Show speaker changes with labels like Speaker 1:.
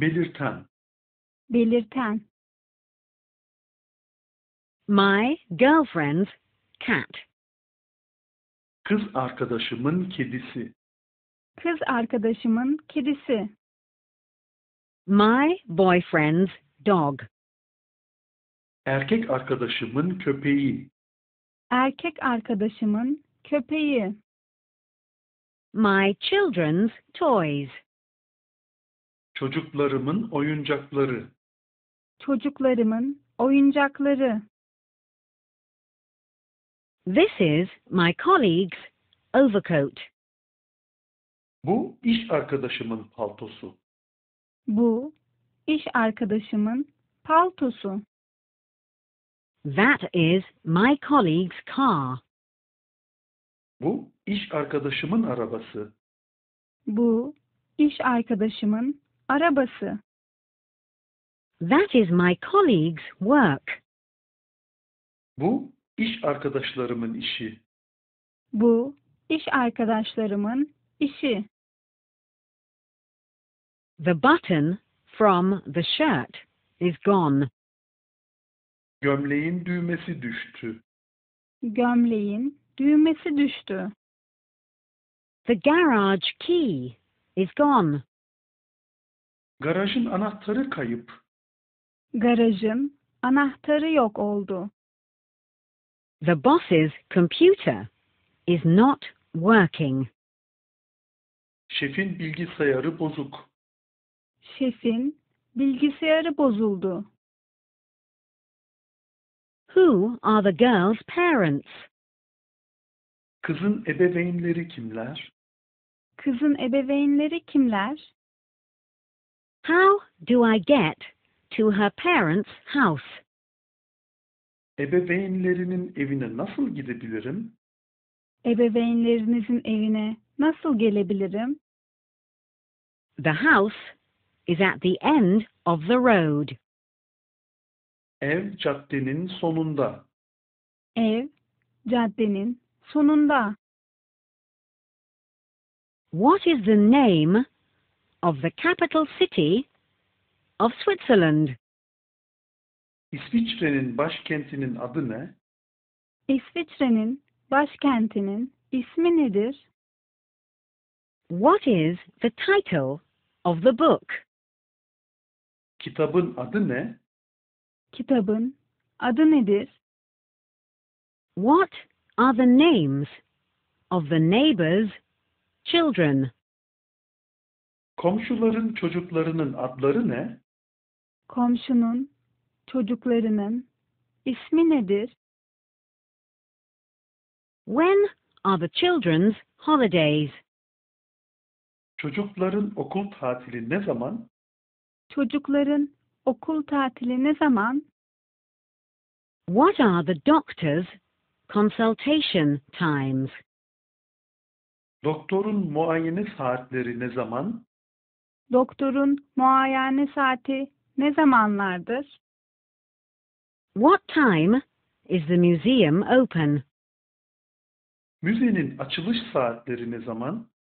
Speaker 1: belirten belirten My girlfriend's cat.
Speaker 2: Kız arkadaşımın kedisi.
Speaker 1: Kız arkadaşımın kedisi. My boyfriend's dog.
Speaker 2: Erkek arkadaşımın köpeği.
Speaker 1: Erkek arkadaşımın köpeği. My children's toys.
Speaker 2: Çocuklarımın oyuncakları.
Speaker 1: Çocuklarımın oyuncakları. This is my colleague's overcoat.
Speaker 2: Bu iş arkadaşımın paltosu.
Speaker 1: Bu iş arkadaşımın paltosu. That is my colleague's car.
Speaker 2: Bu iş arkadaşımın arabası.
Speaker 1: Bu iş arkadaşımın Arabası. That is my colleague's work.
Speaker 2: Bu iş arkadaşlarımın işi.
Speaker 1: Bu iş arkadaşlarımın işi. The button from the shirt is gone.
Speaker 2: Gömleğin düğmesi düştü.
Speaker 1: Gömleğin düğmesi düştü. The garage key is gone.
Speaker 2: Garajın anahtarı kayıp.
Speaker 1: Garajın anahtarı yok oldu. The boss's computer is not working.
Speaker 2: Şefin bilgisayarı bozuk.
Speaker 1: Şefin bilgisayarı bozuldu. Who are the girl's parents? Kızın ebeveynleri kimler? Kızın ebeveynleri kimler? How do I get to her parents' house?
Speaker 2: Ebeveynlerinin evine nasıl gidebilirim?
Speaker 1: Ebeveynlerinizin evine nasıl gelebilirim? The house is at the end of the road.
Speaker 2: Ev caddenin sonunda.
Speaker 1: Ev caddenin sonunda. What is the name of the capital city of Switzerland?
Speaker 2: İsviçre'nin başkentinin adı ne?
Speaker 1: İsviçre'nin başkentinin ismi nedir? What is the title of the book?
Speaker 2: Kitabın adı ne?
Speaker 1: Kitabın adı nedir? What are the names of the neighbors' children?
Speaker 2: Komşuların çocuklarının adları ne?
Speaker 1: Komşunun çocuklarının ismi nedir? When are the children's holidays?
Speaker 2: Çocukların okul tatili ne zaman?
Speaker 1: Çocukların okul tatili ne zaman? What are the doctor's consultation times?
Speaker 2: Doktorun muayene saatleri ne zaman?
Speaker 1: Doktorun muayene saati ne zamanlardır? What time is the museum open?
Speaker 2: Müzenin açılış saatleri ne zaman?